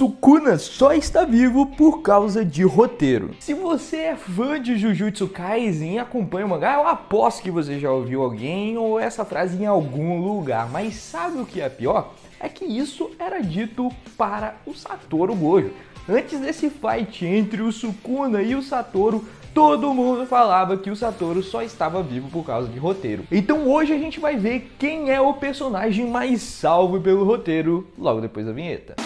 Sukuna só está vivo por causa de roteiro. Se você é fã de Jujutsu Kaisen e acompanha o mangá, eu aposto que você já ouviu alguém ou essa frase em algum lugar. Mas sabe o que é pior? É que isso era dito para o Satoru Gojo. Antes desse fight entre o Sukuna e o Satoru, todo mundo falava que o Satoru só estava vivo por causa de roteiro. Então hoje a gente vai ver quem é o personagem mais salvo pelo roteiro logo depois da vinheta.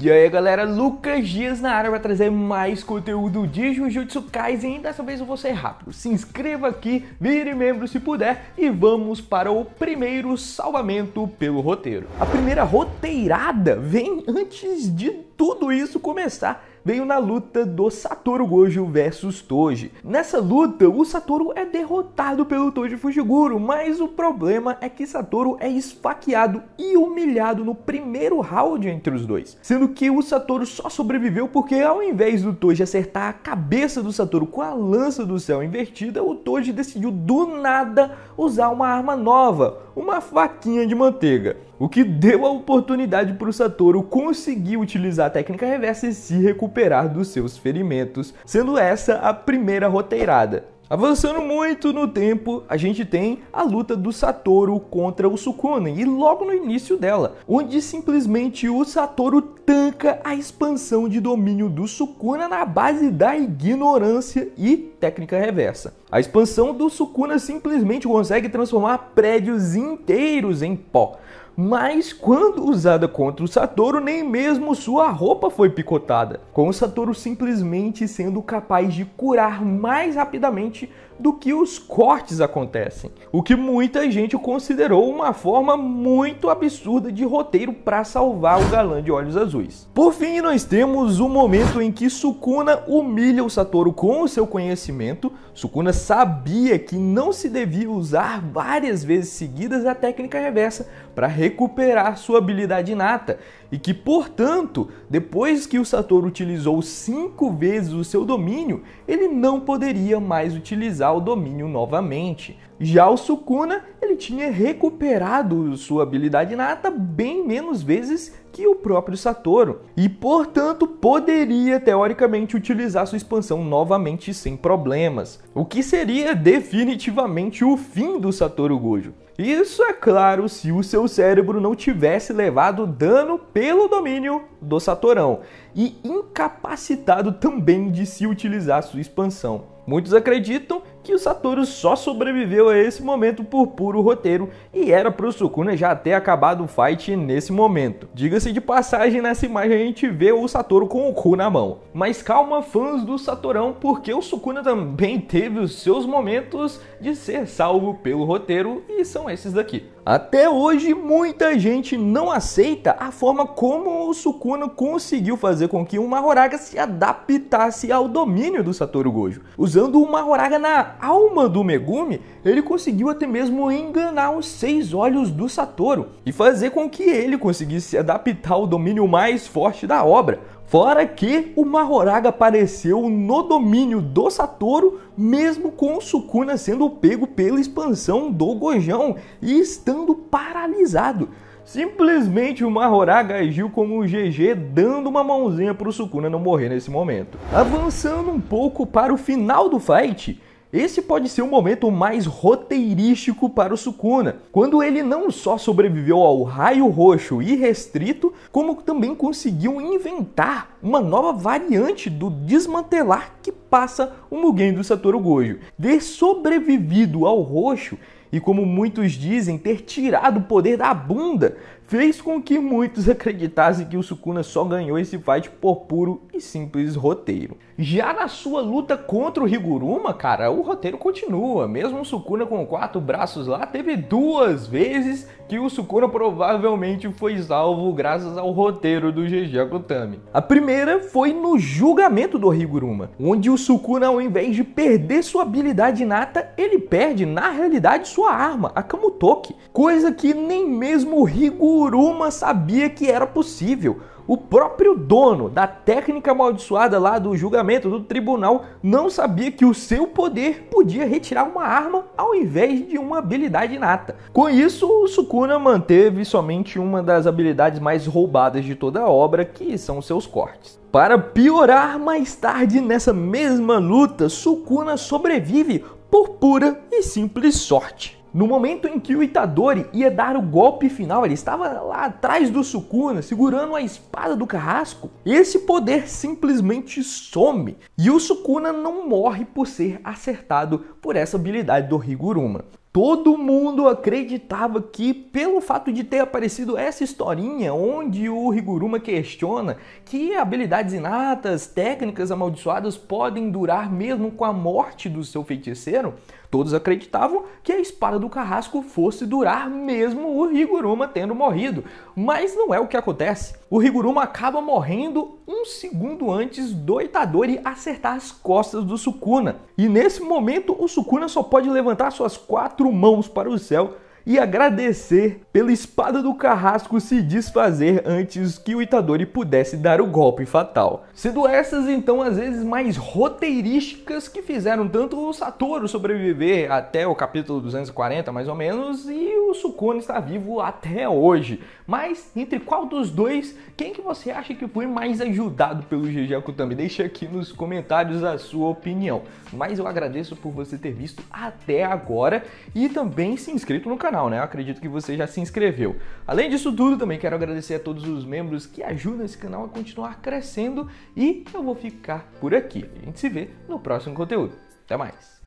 E aí galera, Lucas Dias na área para trazer mais conteúdo de Jujutsu Kaisen dessa vez eu vou ser rápido. Se inscreva aqui, vire membro se puder e vamos para o primeiro salvamento pelo roteiro. A primeira roteirada vem antes de tudo isso começar veio na luta do Satoru Gojo versus Toji. Nessa luta, o Satoru é derrotado pelo Toji Fujiguro, mas o problema é que Satoru é esfaqueado e humilhado no primeiro round entre os dois, sendo que o Satoru só sobreviveu porque ao invés do Toji acertar a cabeça do Satoru com a lança do céu invertida, o Toji decidiu do nada usar uma arma nova, uma faquinha de manteiga. O que deu a oportunidade para o Satoru conseguir utilizar a técnica reversa e se recuperar dos seus ferimentos, sendo essa a primeira roteirada. Avançando muito no tempo, a gente tem a luta do Satoru contra o Sukuna e logo no início dela, onde simplesmente o Satoru tanca a expansão de domínio do Sukuna na base da ignorância e técnica reversa. A expansão do Sukuna simplesmente consegue transformar prédios inteiros em pó mas quando usada contra o Satoru, nem mesmo sua roupa foi picotada, com o Satoru simplesmente sendo capaz de curar mais rapidamente do que os cortes acontecem, o que muita gente considerou uma forma muito absurda de roteiro para salvar o galã de olhos azuis. Por fim, nós temos o momento em que Sukuna humilha o Satoru com o seu conhecimento. Sukuna sabia que não se devia usar várias vezes seguidas a técnica reversa para recuperar sua habilidade inata e que, portanto, depois que o sator utilizou cinco vezes o seu domínio, ele não poderia mais utilizar o domínio novamente. Já o Sukuna, ele tinha recuperado sua habilidade nata bem menos vezes que o próprio Satoru, e portanto poderia teoricamente utilizar sua expansão novamente sem problemas, o que seria definitivamente o fim do Satoru Gojo. Isso é claro se o seu cérebro não tivesse levado dano pelo domínio do Satorão e incapacitado também de se utilizar sua expansão. Muitos acreditam que o Satoru só sobreviveu a esse momento por puro roteiro e era pro Sukuna já ter acabado o fight nesse momento. Diga-se de passagem, nessa imagem a gente vê o Satoru com o cu na mão. Mas calma fãs do Satorão, porque o Sukuna também teve os seus momentos de ser salvo pelo roteiro e são esses daqui. Até hoje, muita gente não aceita a forma como o Sukuna conseguiu fazer com que o Mahoraga se adaptasse ao domínio do Satoru Gojo, usando o Mahoraga na alma do Megumi, ele conseguiu até mesmo enganar os seis olhos do Satoru e fazer com que ele conseguisse adaptar o domínio mais forte da obra. Fora que o Mahoraga apareceu no domínio do Satoru, mesmo com o Sukuna sendo pego pela expansão do Gojão e estando paralisado. Simplesmente o Mahoraga agiu como o GG, dando uma mãozinha para o Sukuna não morrer nesse momento. Avançando um pouco para o final do fight, esse pode ser o momento mais roteirístico para o Sukuna, quando ele não só sobreviveu ao raio roxo irrestrito, como também conseguiu inventar uma nova variante do desmantelar que passa o Mugen do Satoru Gojo. Ter sobrevivido ao roxo e como muitos dizem, ter tirado o poder da bunda fez com que muitos acreditassem que o Sukuna só ganhou esse fight por puro e simples roteiro. Já na sua luta contra o Riguruma, cara, o roteiro continua. Mesmo o Sukuna com quatro braços lá, teve duas vezes que o Sukuna provavelmente foi salvo graças ao roteiro do GG Akutami. A primeira foi no julgamento do Riguruma, onde o Sukuna ao invés de perder sua habilidade inata, ele perde na realidade sua arma, a Kamutoki, coisa que nem mesmo o Higuruma Kuruma sabia que era possível. O próprio dono da técnica amaldiçoada lá do julgamento do tribunal não sabia que o seu poder podia retirar uma arma ao invés de uma habilidade inata. Com isso, o Sukuna manteve somente uma das habilidades mais roubadas de toda a obra, que são seus cortes. Para piorar, mais tarde nessa mesma luta, Sukuna sobrevive por pura e simples sorte. No momento em que o Itadori ia dar o golpe final, ele estava lá atrás do Sukuna, segurando a espada do carrasco, esse poder simplesmente some. E o Sukuna não morre por ser acertado por essa habilidade do Riguruma. Todo mundo acreditava que, pelo fato de ter aparecido essa historinha onde o Riguruma questiona que habilidades inatas, técnicas amaldiçoadas podem durar mesmo com a morte do seu feiticeiro, Todos acreditavam que a espada do carrasco fosse durar mesmo o Higuruma tendo morrido, mas não é o que acontece. O Higuruma acaba morrendo um segundo antes do Itadori acertar as costas do Sukuna. E nesse momento o Sukuna só pode levantar suas quatro mãos para o céu e agradecer pela espada do carrasco se desfazer antes que o Itadori pudesse dar o golpe fatal. Sendo essas então as vezes mais roteirísticas que fizeram tanto o Satoru sobreviver até o capítulo 240 mais ou menos e o Sukuna está vivo até hoje. Mas entre qual dos dois, quem que você acha que foi mais ajudado pelo GG Akutami? Deixa aqui nos comentários a sua opinião. Mas eu agradeço por você ter visto até agora e também se inscrito no canal canal, né? Eu acredito que você já se inscreveu. Além disso tudo, também quero agradecer a todos os membros que ajudam esse canal a continuar crescendo e eu vou ficar por aqui. A gente se vê no próximo conteúdo. Até mais!